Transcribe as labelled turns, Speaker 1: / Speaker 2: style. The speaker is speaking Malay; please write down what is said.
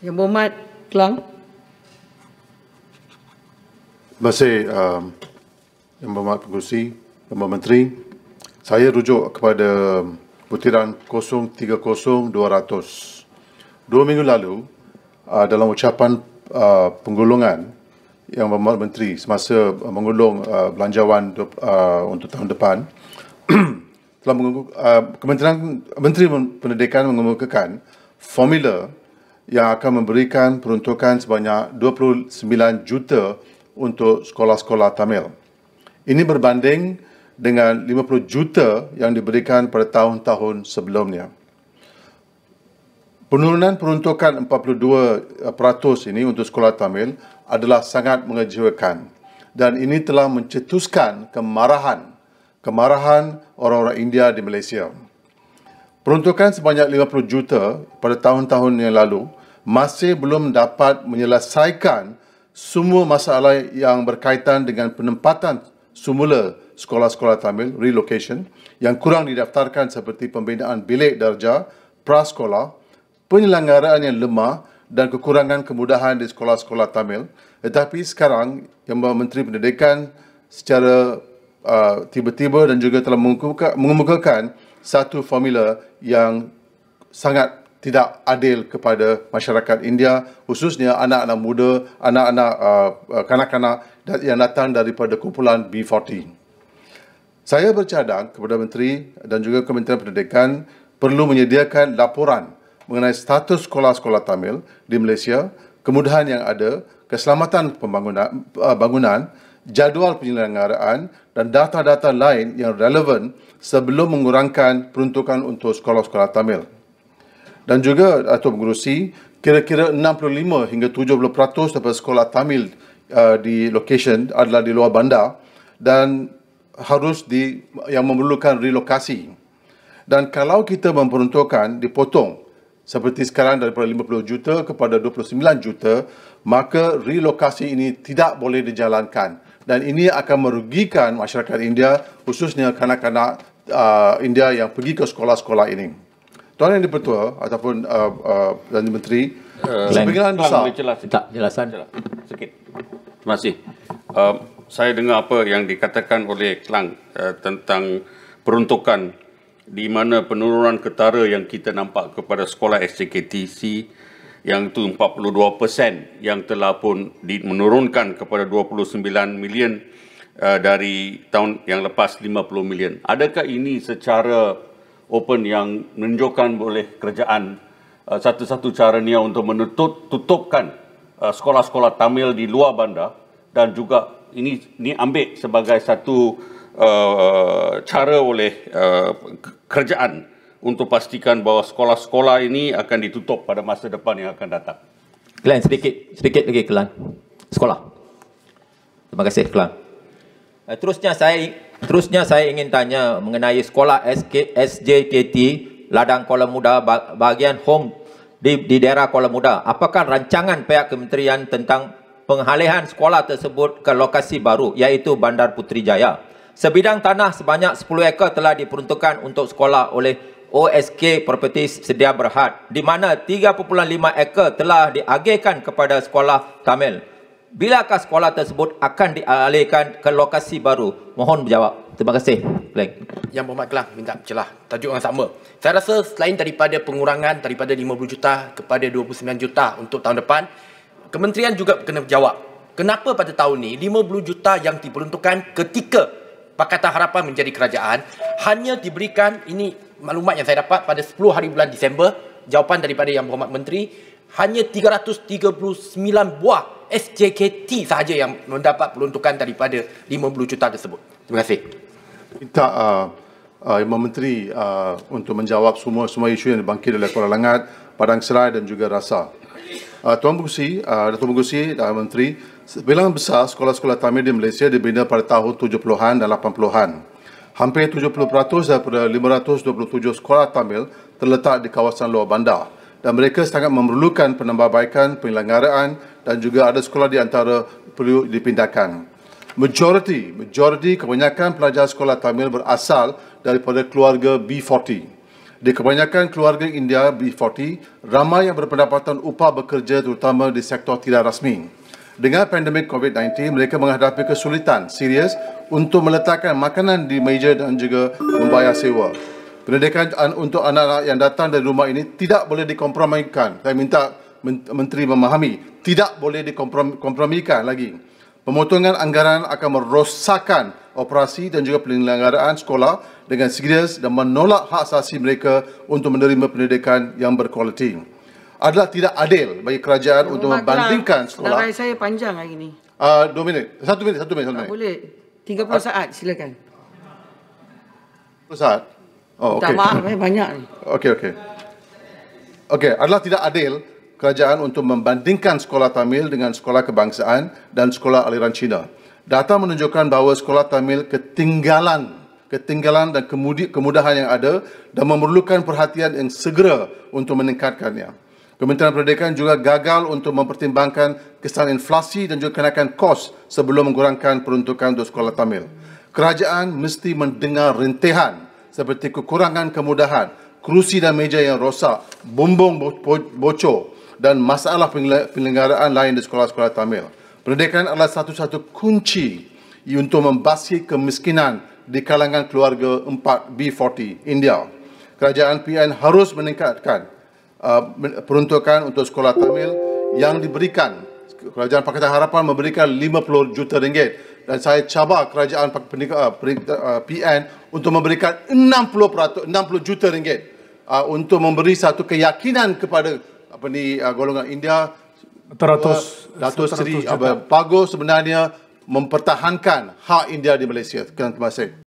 Speaker 1: Yang berhormat Kelang. Terima kasih um, Yang Berhormat Pengurusi, Yang Berhormat Menteri. Saya rujuk kepada butiran 030200. Dua minggu lalu, uh, dalam ucapan uh, penggulungan Yang Berhormat Menteri semasa uh, mengulung uh, belanjawan uh, untuk tahun depan, telah uh, Kementerian Menteri Pendidikan mengemukakan formula yang akan memberikan peruntukan sebanyak 29 juta untuk sekolah-sekolah Tamil. Ini berbanding dengan 50 juta yang diberikan pada tahun-tahun sebelumnya. Penurunan peruntukan 42% ini untuk sekolah Tamil adalah sangat mengejutkan dan ini telah mencetuskan kemarahan kemarahan orang-orang India di Malaysia. Peruntukan sebanyak 50 juta pada tahun-tahun yang lalu masih belum dapat menyelesaikan semua masalah yang berkaitan dengan penempatan semula sekolah-sekolah Tamil, relocation, yang kurang didaftarkan seperti pembinaan bilik darjah, prasekolah, penyelenggaraan yang lemah dan kekurangan kemudahan di sekolah-sekolah Tamil. Tetapi sekarang, yang Menteri Pendidikan secara uh, tiba-tiba dan juga telah mengemukakan satu formula yang sangat tidak adil kepada masyarakat India khususnya anak-anak muda, anak-anak uh, uh kanak-kanak yang datang daripada kumpulan B40. Saya bercadang kepada menteri dan juga Kementerian Pendidikan perlu menyediakan laporan mengenai status sekolah-sekolah Tamil di Malaysia, kemudahan yang ada, keselamatan pembangunan uh, bangunan, jadual penyelenggaraan dan data-data lain yang relevan sebelum mengurangkan peruntukan untuk sekolah-sekolah Tamil dan juga Datuk Gurusi kira-kira 65 hingga 70% daripada sekolah Tamil uh, di location adalah di luar bandar dan harus di yang memerlukan relokasi. Dan kalau kita memperuntukkan dipotong seperti sekarang daripada 50 juta kepada 29 juta, maka relokasi ini tidak boleh dijalankan dan ini akan merugikan masyarakat India khususnya kanak-kanak uh, India yang pergi ke sekolah-sekolah ini. Tuan Yang Dipertua ataupun uh, uh, Dan Menteri uh, Lain. Pengenalan besar jelas, Tak, jelasan Sikit Terima kasih uh, Saya dengar apa yang dikatakan oleh Kelang uh, Tentang peruntukan di mana penurunan ketara yang kita nampak kepada sekolah SJKTC yang itu 42% yang telah pun menurunkan kepada 29 million uh, dari tahun yang lepas 50 million. Adakah ini secara open yang menunjukkan boleh kerajaan uh, satu-satu cara ni untuk menutup tutupkan uh, sekolah-sekolah Tamil di luar bandar dan juga ini ni ambil sebagai satu uh, cara oleh uh, kerajaan untuk pastikan bahawa sekolah-sekolah ini akan ditutup pada masa depan yang akan datang. Kelan sedikit sedikit lagi Kelan. Sekolah. Terima kasih Kelan. Uh, terusnya saya Terusnya saya ingin tanya mengenai sekolah SK, SJKT Ladang Kuala Muda bahagian home di, di daerah Kuala Muda. Apakah rancangan pihak kementerian tentang pengalihan sekolah tersebut ke lokasi baru iaitu Bandar Putri Jaya? Sebidang tanah sebanyak 10 ekar telah diperuntukkan untuk sekolah oleh OSK Properties Sedia Berhad di mana 3.5 ekar telah diagihkan kepada sekolah Tamil bilakah sekolah tersebut akan dialihkan ke lokasi baru? Mohon berjawab. Terima kasih. Klang. Yang berhormat Kelang minta celah. Tajuk yang sama. Saya rasa selain daripada pengurangan daripada 50 juta kepada 29 juta untuk tahun depan, kementerian juga kena jawab. Kenapa pada tahun ini 50 juta yang diperuntukkan ketika Pakatan Harapan menjadi kerajaan hanya diberikan ini maklumat yang saya dapat pada 10 hari bulan Disember jawapan daripada Yang Berhormat Menteri hanya 339 buah SJKT sahaja yang mendapat peruntukan daripada 50 juta tersebut. Terima kasih. Minta uh, uh, Menteri uh, untuk menjawab semua semua isu yang dibangkit oleh Kuala Langat, Padang Serai dan juga Rasa. Uh, Tuan Bungsi, uh, Datuk Bungsi, Datuk uh, Menteri, bilangan besar sekolah-sekolah Tamil di Malaysia dibina pada tahun 70-an dan 80-an. Hampir 70% daripada 527 sekolah Tamil terletak di kawasan luar bandar dan mereka sangat memerlukan penambahbaikan penyelenggaraan dan juga ada sekolah di antara perlu dipindahkan. Majoriti, majoriti kebanyakan pelajar sekolah Tamil berasal daripada keluarga B40. Di kebanyakan keluarga India B40, ramai yang berpendapatan upah bekerja terutama di sektor tidak rasmi. Dengan pandemik COVID-19, mereka menghadapi kesulitan serius untuk meletakkan makanan di meja dan juga membayar sewa. Pendidikan untuk anak-anak yang datang dari rumah ini tidak boleh dikompromikan. Saya minta menteri memahami tidak boleh dikompromikan lagi. Pemotongan anggaran akan merosakkan operasi dan juga penyelenggaraan sekolah dengan serius dan menolak hak asasi mereka untuk menerima pendidikan yang berkualiti. Adalah tidak adil bagi kerajaan Rumah untuk membandingkan sekolah. Rumah saya panjang hari ini. Uh, dua minit. Satu minit, satu minit. Satu ah, minit. Tak boleh. 30 saat, silakan. 30 saat? Oh, okay. Tak maaf, eh, banyak ni. Okey, okey. Okey, adalah tidak adil kerajaan untuk membandingkan sekolah Tamil dengan sekolah kebangsaan dan sekolah aliran Cina. Data menunjukkan bahawa sekolah Tamil ketinggalan ketinggalan dan kemudahan yang ada dan memerlukan perhatian yang segera untuk meningkatkannya. Kementerian Pendidikan juga gagal untuk mempertimbangkan kesan inflasi dan juga kenaikan kos sebelum mengurangkan peruntukan untuk sekolah Tamil. Kerajaan mesti mendengar rintihan seperti kekurangan kemudahan, kerusi dan meja yang rosak, bumbung bocor, dan masalah penyelenggaraan lain di sekolah-sekolah Tamil. Pendidikan adalah satu-satu kunci untuk membasmi kemiskinan di kalangan keluarga 4B40 India. Kerajaan PN harus meningkatkan uh, peruntukan untuk sekolah Tamil yang diberikan Kerajaan Pakatan Harapan memberikan 50 juta ringgit dan saya cabar Kerajaan PN uh, uh, untuk memberikan 60 60 juta ringgit uh, untuk memberi satu keyakinan kepada apa ni uh, golongan India
Speaker 2: teratus
Speaker 1: Datuk Seri Pago sebenarnya mempertahankan hak India di Malaysia kan Tuan